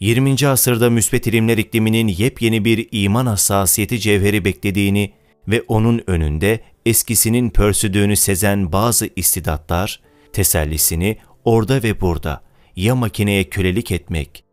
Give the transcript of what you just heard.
20. asırda müsbet ilimler ikliminin yepyeni bir iman hassasiyeti cevheri beklediğini ve onun önünde eskisinin pörsüdüğünü sezen bazı istidatlar, tesellisini orada ve burada ya makineye kölelik etmek